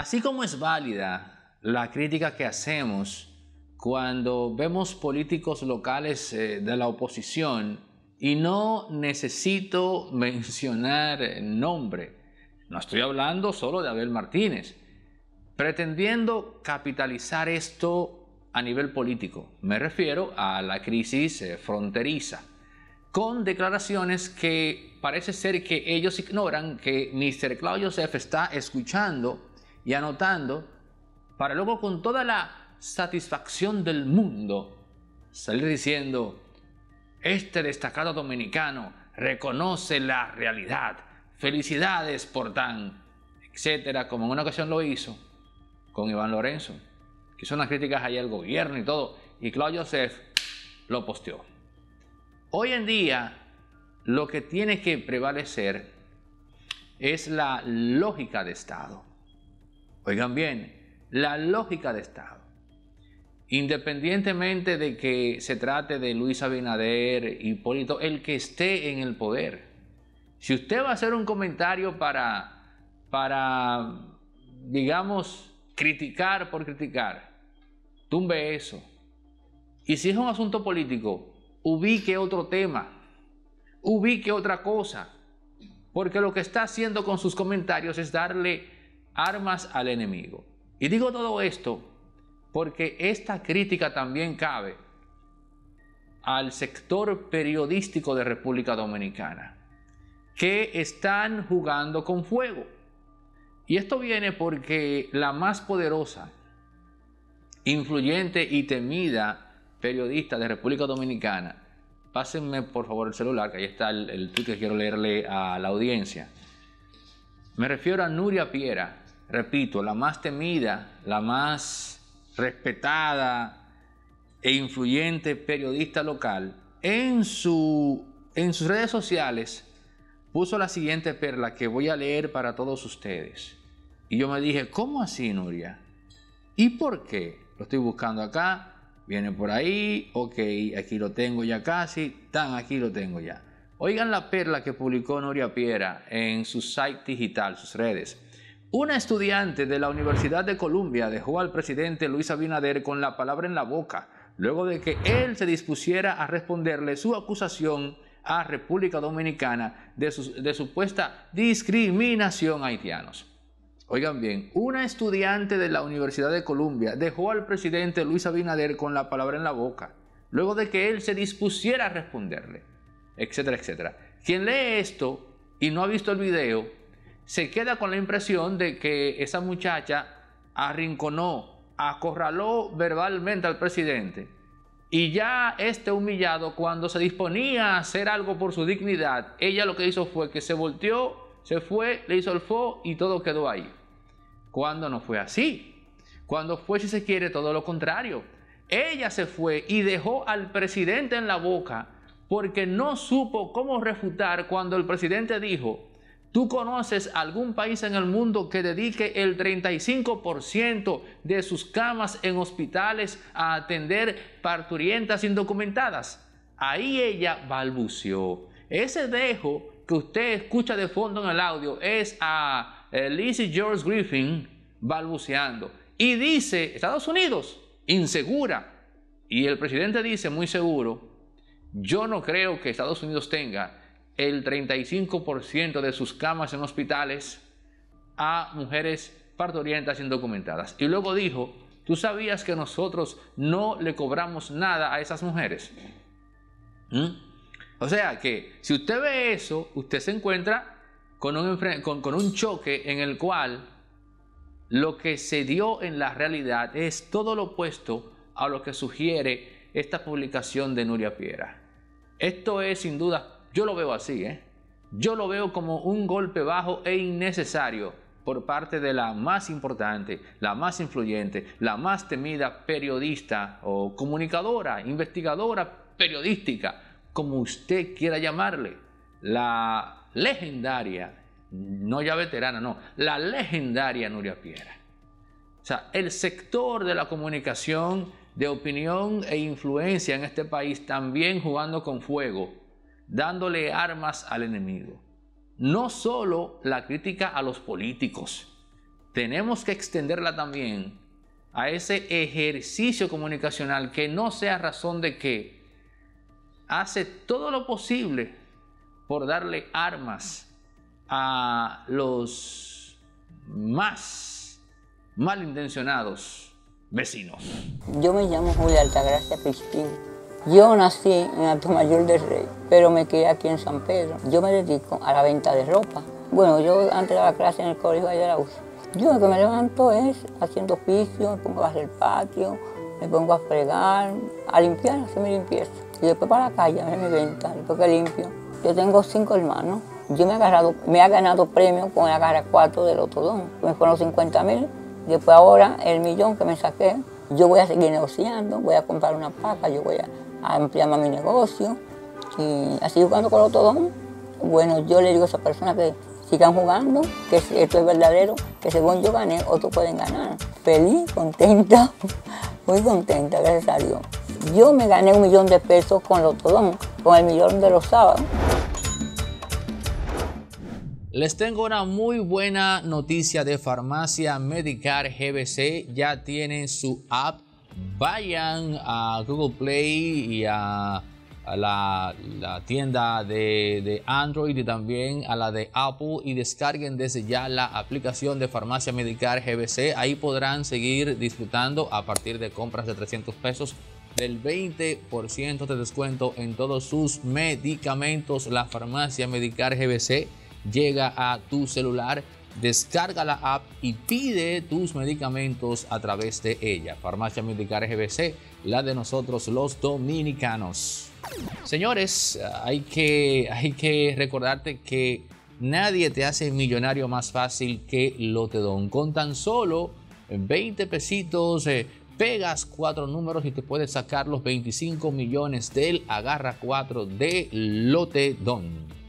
Así como es válida la crítica que hacemos cuando vemos políticos locales eh, de la oposición, y no necesito mencionar nombre, no estoy hablando solo de Abel Martínez, pretendiendo capitalizar esto a nivel político, me refiero a la crisis eh, fronteriza, con declaraciones que parece ser que ellos ignoran que Mr. Claudio Joseph está escuchando y anotando para luego con toda la satisfacción del mundo salir diciendo, este destacado dominicano reconoce la realidad, felicidades por tan, etcétera, como en una ocasión lo hizo con Iván Lorenzo, que hizo unas críticas ahí al gobierno y todo, y Claudio Joseph lo posteó. Hoy en día, lo que tiene que prevalecer es la lógica de Estado. Oigan bien, la lógica de Estado. Independientemente de que se trate de Luis Abinader, Hipólito, el que esté en el poder. Si usted va a hacer un comentario para, para digamos, criticar por criticar, tumbe eso. Y si es un asunto político, ubique otro tema, ubique otra cosa, porque lo que está haciendo con sus comentarios es darle armas al enemigo. Y digo todo esto porque esta crítica también cabe al sector periodístico de República Dominicana, que están jugando con fuego. Y esto viene porque la más poderosa, influyente y temida periodista de República Dominicana, pásenme por favor el celular, que ahí está el, tweet que quiero leerle a la audiencia. Me refiero a Nuria Piera, repito, la más temida, la más respetada e influyente periodista local, en, su, en sus redes sociales puso la siguiente perla que voy a leer para todos ustedes. Y yo me dije, ¿cómo así, Nuria? ¿Y por qué? Lo estoy buscando acá, viene por ahí, ok, aquí lo tengo ya casi, tan aquí lo tengo ya. Oigan la perla que publicó Nuria Piera en su site digital, sus redes. Una estudiante de la Universidad de Columbia dejó al presidente Luis Abinader con la palabra en la boca, luego de que él se dispusiera a responderle su acusación a República Dominicana de, supuesta discriminación a haitianos. Oigan bien, una estudiante de la Universidad de Columbia dejó al presidente Luis Abinader con la palabra en la boca, luego de que él se dispusiera a responderle, etcétera, etcétera. Quien lee esto y no ha visto el video, se queda con la impresión de que esa muchacha arrinconó, acorraló verbalmente al presidente. Y ya este humillado, cuando se disponía a hacer algo por su dignidad, ella lo que hizo fue que se volteó, se fue, le hizo el fo y todo quedó ahí. Cuando no fue así. Cuando fue, si se quiere, todo lo contrario. Ella se fue y dejó al presidente en la boca porque no supo cómo refutar cuando el presidente dijo, ¿Tú conoces algún país en el mundo que dedique el 35% de sus camas en hospitales a atender parturientas indocumentadas? Ahí ella balbuceó. Ese dejo que usted escucha de fondo en el audio es a eh, Lizzie George Griffin balbuceando. Y dice, Estados Unidos, insegura. Y el presidente dice, muy seguro, yo no creo que Estados Unidos tenga el 35% de sus camas en hospitales a mujeres partorientas indocumentadas. Y luego dijo, ¿tú sabías que nosotros no le cobramos nada a esas mujeres? ¿Mm? O sea que si usted ve eso, usted se encuentra con un, con, con un choque en el cual lo que se dio en la realidad es todo lo opuesto a lo que sugiere esta publicación de Nuria Piera. Esto es sin duda yo lo veo así, ¿eh? Yo lo veo como un golpe bajo e innecesario por parte de la más importante, la más influyente, la más temida periodista o comunicadora, investigadora periodística, como usted quiera llamarle, la legendaria, no ya veterana, no, la legendaria Nuria Piera. O sea, el sector de la comunicación de opinión e influencia en este país también jugando con fuego dándole armas al enemigo. No solo la crítica a los políticos, tenemos que extenderla también a ese ejercicio comunicacional que no sea razón de que hace todo lo posible por darle armas a los más malintencionados vecinos. Yo me llamo Julia Altagracia Pispín. Yo nací en Alto Mayor del Rey, pero me quedé aquí en San Pedro. Yo me dedico a la venta de ropa. Bueno, yo antes daba clase en el colegio de Yo lo que me levanto es haciendo oficio, me pongo a hacer el patio, me pongo a fregar, a limpiar, a hacer mi limpieza. Y después para la calle, a ver mi venta, después que limpio. Yo tengo cinco hermanos. Yo me he, agarrado, me ha ganado premio con la cara 4 del Otodón. Me fueron 50 mil. Después ahora el millón que me saqué, yo voy a seguir negociando, voy a comprar una papa, yo voy a ampliar mi negocio y así jugando con los Bueno, yo le digo a esa persona que sigan jugando, que esto es verdadero, que según yo gané, otros pueden ganar. Feliz, contenta, muy contenta, gracias a Dios. Yo me gané un millón de pesos con los con el millón de los sábados. Les tengo una muy buena noticia de Farmacia Medicar GBC. Ya tienen su app vayan a Google Play y a, la, tienda de, de, Android y también a la de Apple y descarguen desde ya la aplicación de Farmacia Medicar GBC. Ahí podrán seguir disfrutando a partir de compras de 300 pesos del 20% de descuento en todos sus medicamentos. La Farmacia Medicar GBC llega a tu celular Descarga la app y pide tus medicamentos a través de ella. Farmacia Medical GBC, la de nosotros los dominicanos. Señores, hay que, hay que recordarte que nadie te hace millonario más fácil que Lotedon. Con tan solo 20 pesitos, eh, pegas cuatro números y te puedes sacar los 25 millones del Agarra 4 de Lotedon.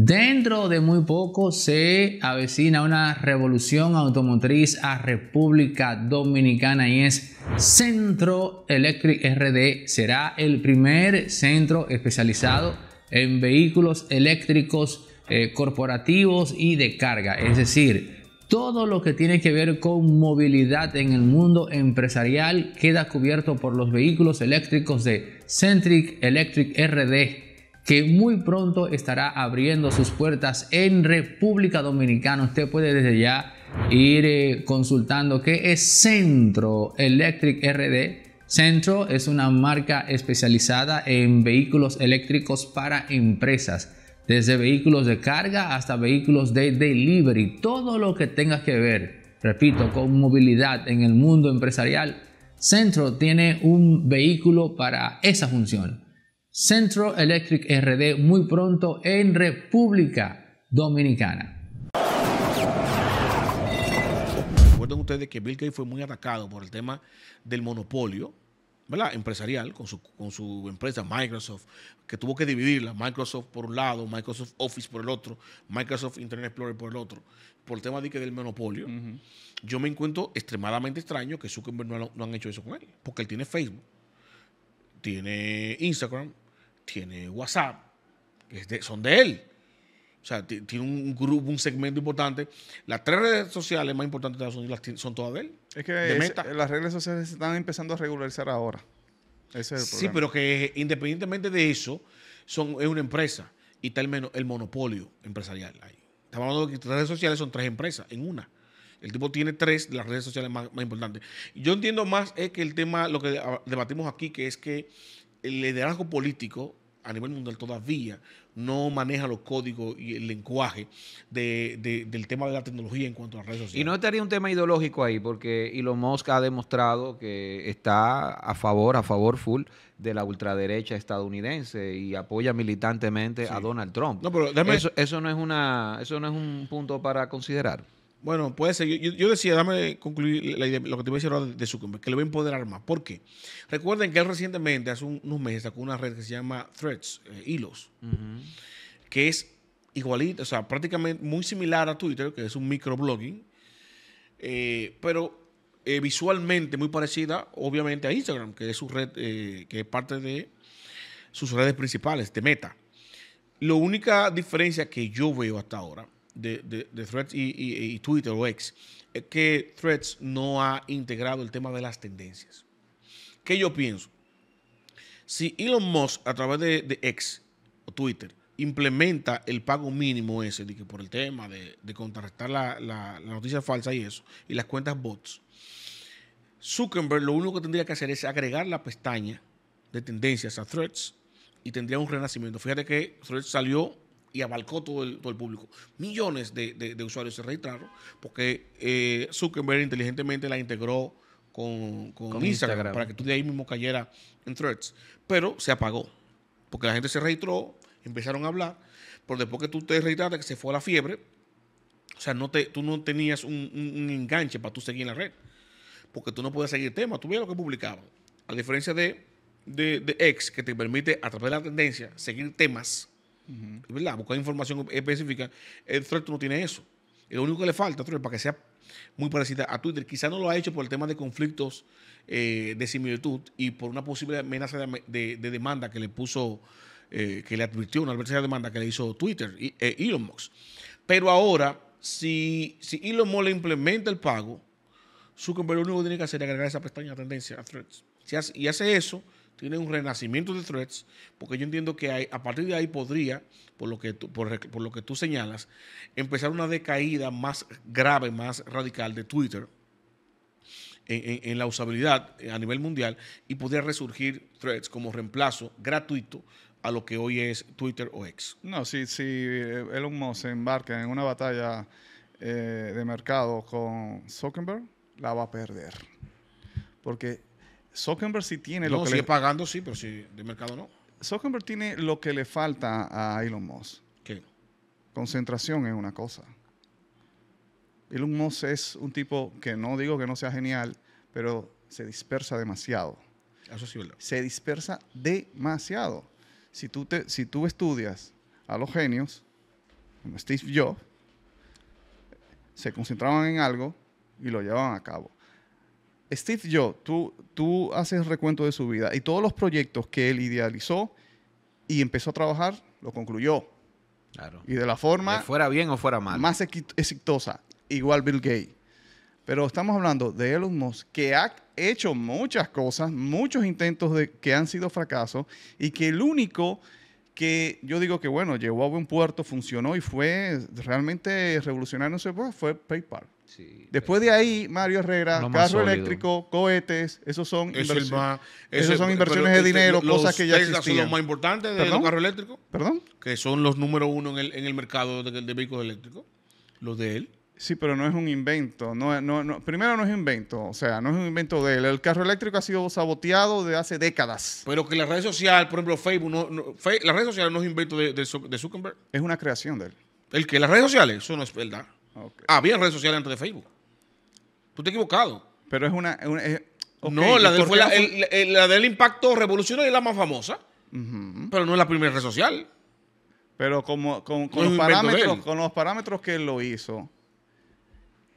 Dentro de muy poco se avecina una revolución automotriz a República Dominicana y es Centro Electric RD. Será el primer centro especializado en vehículos eléctricos eh, corporativos y de carga, es decir, todo lo que tiene que ver con movilidad en el mundo empresarial queda cubierto por los vehículos eléctricos de Centric Electric RD que muy pronto estará abriendo sus puertas en República Dominicana. Usted puede desde ya ir eh, consultando qué es Centro Electric RD. Centro es una marca especializada en vehículos eléctricos para empresas, desde vehículos de carga hasta vehículos de delivery, todo lo que tenga que ver, repito, con movilidad en el mundo empresarial. Centro tiene un vehículo para esa función. Centro Electric RD muy pronto en República Dominicana. Recuerden ustedes que Bill Gates fue muy atacado por el tema del monopolio ¿verdad? empresarial con su, empresa Microsoft, que tuvo que dividirla, Microsoft por un lado, Microsoft Office por el otro, Microsoft Internet Explorer por el otro, por el tema de del monopolio. Yo me encuentro extremadamente extraño que Zuckerberg no han hecho eso con él, porque él tiene Facebook tiene Instagram, tiene WhatsApp, son de él. O sea, tiene un grupo, un segmento importante. Las tres redes sociales más importantes de Estados Unidos son todas de él. Es que las redes sociales se están empezando a regularizar ahora. Sí, pero que independientemente de eso, son, es una empresa y tal menos el monopolio empresarial ahí. Estamos hablando de que las redes sociales son tres empresas en una. El tipo tiene tres de las redes sociales más, importantes. Yo entiendo más es que el tema, lo que debatimos aquí, que es que el liderazgo político a nivel mundial todavía no maneja los códigos y el lenguaje del tema de la tecnología en cuanto a las redes sociales. Y no estaría un tema ideológico ahí, porque Elon Musk ha demostrado que está a favor, a favor full de la ultraderecha estadounidense y apoya militantemente a Donald Trump. No, pero eso, no es una, eso no es un punto para considerar. Bueno, puede ser. Yo, decía, dame concluir lo que te voy a decir ahora de, su Zuckerberg, que le voy a empoderar más. ¿Por qué? Recuerden que él recientemente, hace unos meses, sacó una red que se llama Threads, eh, hilos, que es igualita, o sea, prácticamente muy similar a Twitter, que es un microblogging, eh, pero eh, visualmente muy parecida, obviamente, a Instagram, que es su red, que es parte de sus redes principales, de Meta. La única diferencia que yo veo hasta ahora de, Threads y, Twitter o X es que Threads no ha integrado el tema de las tendencias. ¿Qué yo pienso? Si Elon Musk a través de, de X o Twitter implementa el pago mínimo ese que por el tema de, de contrarrestar la, la, noticia falsa y eso, y las cuentas bots, Zuckerberg lo único que tendría que hacer es agregar la pestaña de tendencias a Threads y tendría un renacimiento. Fíjate que Threads salió y abarcó todo el, público. Millones de, usuarios se registraron porque eh, Zuckerberg inteligentemente la integró con, Instagram, para que tú de ahí mismo cayera en threads. Pero se apagó porque la gente se registró, empezaron a hablar, pero después que tú te registraste, que se fue a la fiebre, o sea, no tú no tenías un, enganche para tú seguir en la red porque tú no puedes seguir temas, tú veías lo que publicaban. A diferencia de, de, de X, que te permite a través de la tendencia seguir temas Buscar información específica. El Thread no tiene eso. Lo único que le falta, para que sea muy parecida a Twitter, quizá no lo ha hecho por el tema de conflictos eh, de similitud y por una posible amenaza de, demanda que le puso, eh, que le advirtió una adversaria de demanda que le hizo Twitter, y, eh, Elon Musk. Pero ahora, si, si Elon Musk le implementa el pago, su lo único que tiene que hacer es agregar esa pestaña de tendencia a Threads. y hace eso, tiene un renacimiento de threads, porque yo entiendo que hay, a partir de ahí podría, por lo, que tú, por, lo que tú señalas, empezar una decaída más grave, más radical de Twitter. En, la usabilidad eh, a nivel mundial y podría resurgir threads como reemplazo gratuito a lo que hoy es Twitter o X. No, si, eh, Elon Musk se embarca en una batalla eh, de mercado con Zuckerberg, la va a perder. Porque Zuckerberg sí tiene lo que le... pagando, sí, pero de mercado no. Zuckerberg tiene lo que le falta a Elon Musk. ¿Qué? Concentración es una cosa. Elon Musk es un tipo que no digo que no sea genial, pero se dispersa demasiado. Eso sí, ¿verdad? Se dispersa demasiado. Si tú, te, si tú estudias a los genios, como Steve Jobs, se concentraban en algo y lo llevaban a cabo. Steve Jobs, tú, tú haces recuento de su vida y todos los proyectos que él idealizó y empezó a trabajar, lo concluyó. Claro. Y de la forma... fuera bien o fuera mal. Más exitosa. Igual Bill Gates. Pero estamos hablando de Elon Musk, que ha hecho muchas cosas, muchos intentos de, que han sido fracasos y que el único que yo digo que, bueno, llegó a buen puerto, funcionó y fue realmente revolucionario, no pues, sé, fue PayPal. Después de ahí, Mario Herrera, carro eléctrico, cohetes, esos son, inversiones, son inversiones de este, dinero, cosas que ya existían. son los más importantes de los carros eléctricos? ¿Perdón? Que son los número uno en el, en el mercado de vehículos eléctricos, los de él. Sí, pero no es un invento. Primero no es un invento, o sea, no es un invento de él. El carro eléctrico ha sido saboteado de hace décadas. Pero que la red social, por ejemplo, Facebook, no, fe, la red social no es invento de, Zuckerberg. Es una creación de él. ¿El que ¿Las redes sociales? Eso no es verdad. Ah, Había redes sociales antes de Facebook. Tú te has equivocado. Pero es una... No, la, del, impacto revolucionario es la más famosa, pero no es la primera red social. Pero como, con, los parámetros, con los parámetros que él lo hizo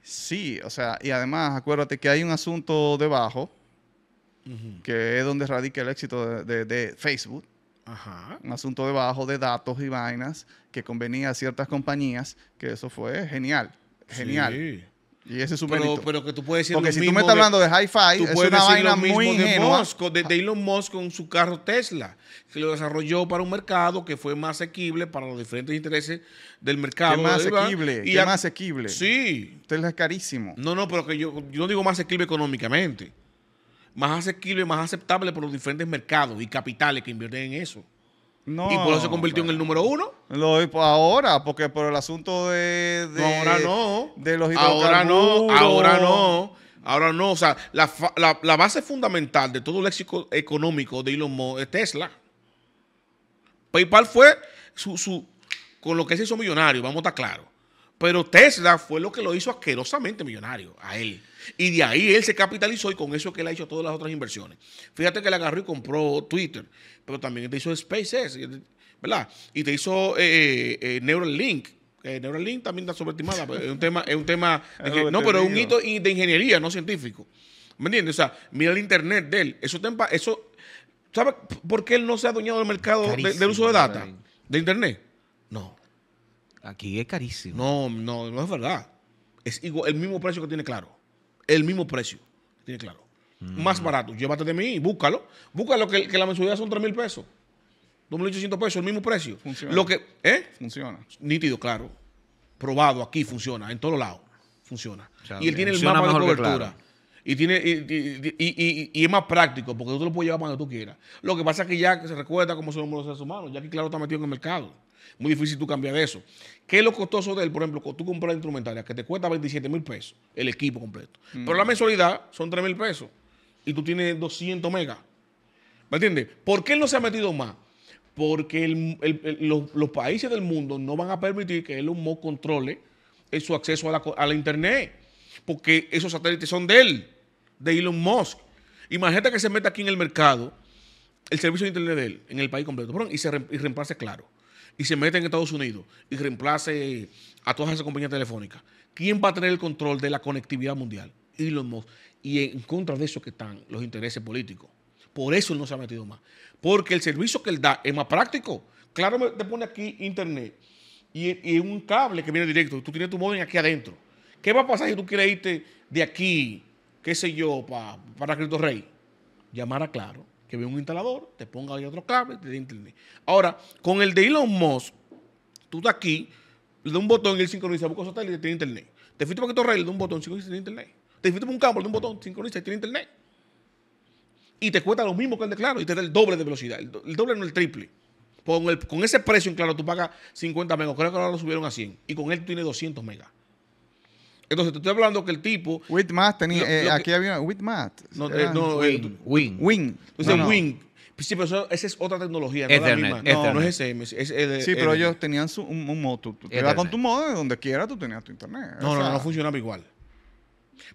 Sí, o sea, y además acuérdate que hay un asunto debajo, que es donde radica el éxito de, Facebook. Ajá. Un asunto debajo de datos y vainas que convenía a ciertas compañías, que eso fue genial, genial. Sí. Y ese es su pero, que tú puedes decir Porque si tú me estás hablando de hi-fi, es una vaina muy ingenua. De, Musk, ah. Elon Musk con su carro Tesla, que lo desarrolló para un mercado que fue más asequible para los diferentes intereses del mercado. más asequible, y más asequible. Sí. Tesla es carísimo. No, no, pero que yo, yo no digo más asequible económicamente. Más asequible, más aceptable por los diferentes mercados y capitales que invierten en eso y por eso se convirtió en el número uno. Lo, ahora, porque por el asunto de. ahora no. Ahora no, ahora no. Ahora no. O sea, la, la, base fundamental de todo el éxito económico de Elon Musk es Tesla. PayPal fue su, con lo que se hizo millonario, vamos a estar claros. Pero Tesla fue lo que lo hizo asquerosamente millonario a él. Y de ahí él se capitalizó y con eso que él ha hecho todas las otras inversiones. Fíjate que le agarró y compró Twitter, pero también te hizo SpaceX, ¿verdad? Y te hizo eh, eh, eh, Neuralink. Neuralink también está sobreestimada, es un tema, es un tema, no, pero es un hito de ingeniería, no científico. ¿Me entiendes? O sea, mira el internet de él. Eso, eso ¿Sabes por qué él no se ha adueñado del mercado del uso de data? De internet. No. Aquí es carísimo. No, no, no es verdad. Es el mismo precio que tiene claro. El mismo precio tiene claro. Mm. Más barato. Llévate de mí, búscalo. Búscalo, que, que la mensualidad son 3 mil pesos. 2.800 pesos, el mismo precio. Funciona. Lo que, ¿eh? Funciona. Nítido, claro. Probado aquí, funciona. En todos lados funciona. y él tiene el mapa de cobertura. Y, tiene, y, y, es más práctico porque tú lo puedes llevar cuando tú quieras. Lo que pasa es que ya se recuerda cómo son los seres humanos. Ya que claro está metido en el mercado. Muy difícil tú cambiar de eso. ¿Qué es lo costoso de él? Por ejemplo, tú compras instrumentaria que te cuesta 27 mil pesos el equipo completo. Mm. Pero la mensualidad son 3 mil pesos y tú tienes 200 megas. ¿Me entiendes? ¿Por qué él no se ha metido más? Porque los, países del mundo no van a permitir que Elon Musk controle eh, su acceso a la, Internet. Porque esos satélites son de él, de Elon Musk. Imagínate que se meta aquí en el mercado el servicio de Internet de él, en el país completo, y se reemplace claro y se mete en Estados Unidos y reemplace a todas esas compañías telefónicas, ¿quién va a tener el control de la conectividad mundial? Elon Y en contra de eso que están los intereses políticos. Por eso él no se ha metido más. Porque el servicio que él da es más práctico. Claro, te pone aquí internet y, un cable que viene directo. Tú tienes tu móvil aquí adentro. ¿Qué va a pasar si tú quieres irte de aquí, qué sé yo, para Cristo Rey? Llamar a Claro que vea un instalador, te ponga ahí otro cable, te da internet. Ahora, con el de Elon Musk, tú estás aquí, le das un botón y él sincroniza, busca satélite y tiene internet. Te fuiste para que torre, le das un botón, sincroniza y tiene internet. Te fuiste para un cable, le das un botón, sincroniza y tiene internet. Y te cuesta lo mismo que el de Claro y te da el doble de velocidad, el doble no el triple. Con, el, con ese precio en Claro tú pagas 50 megas, creo que ahora lo subieron a 100 y con él tú tienes 200 megas. Entonces, te estoy hablando que el tipo. With tenía. Eh, aquí había. With No, WING. no Win. Win. Entonces, Sí, pero esa es otra tecnología, no la misma. No, no es SM. sí, pero ellos tenían su, un, modo. Tú, te con tu modo de donde quiera, tú tenías tu internet. No, no, no funcionaba igual.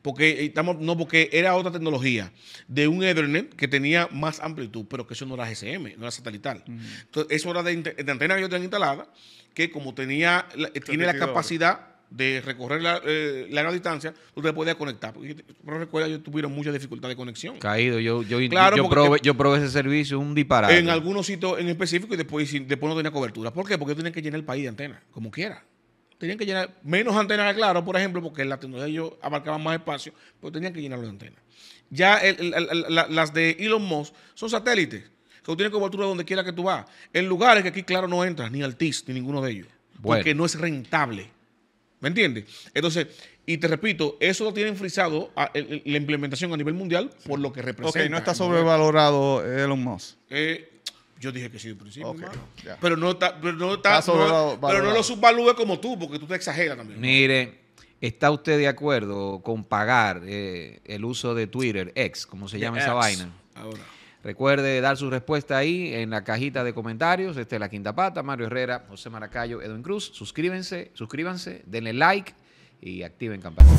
Porque eh, estamos, no, porque era otra tecnología de un Ethernet que tenía más amplitud, pero que eso no era GSM, no era satelital. Entonces, eso era de, de antena que yo tenía instalada, que como tenía, eh, tiene la capacidad de recorrer la, gran eh, larga distancia, usted te conectar. Pero recuerda, yo tuvieron mucha dificultad de conexión. Caído, yo, yo, yo, probé, ese servicio, un disparate. En algunos sitios en específico y después, después no tenía cobertura. ¿Por qué? Porque tenían que llenar el país de antenas, como quiera. Tenían que llenar menos antenas, claro, por ejemplo, porque la tecnología ellos abarcaban más espacio, pero tenían que llenarlo de antenas. Ya las de Elon Musk son satélites, que tú tienes cobertura donde quiera que tú vas. En lugares que aquí, claro, no entras, ni Altis, ni ninguno de ellos. Porque no es rentable. ¿Me entiendes? Entonces, y te repito, eso lo tienen frisado la implementación a nivel mundial por lo que representa. Ok, no está sobrevalorado Elon Musk. Eh, yo dije que sí al principio. Pero no no, está, pero no lo subvalúe como tú, porque tú te exageras también. Mire, ¿está usted de acuerdo con pagar eh, el uso de Twitter, X, como se llama esa vaina? Ahora. Recuerde dar su respuesta ahí en la cajita de comentarios. Este es La Quinta Pata, Mario Herrera, José Maracayo, Edwin Cruz. Suscríbanse, suscríbanse, denle like y activen campanita.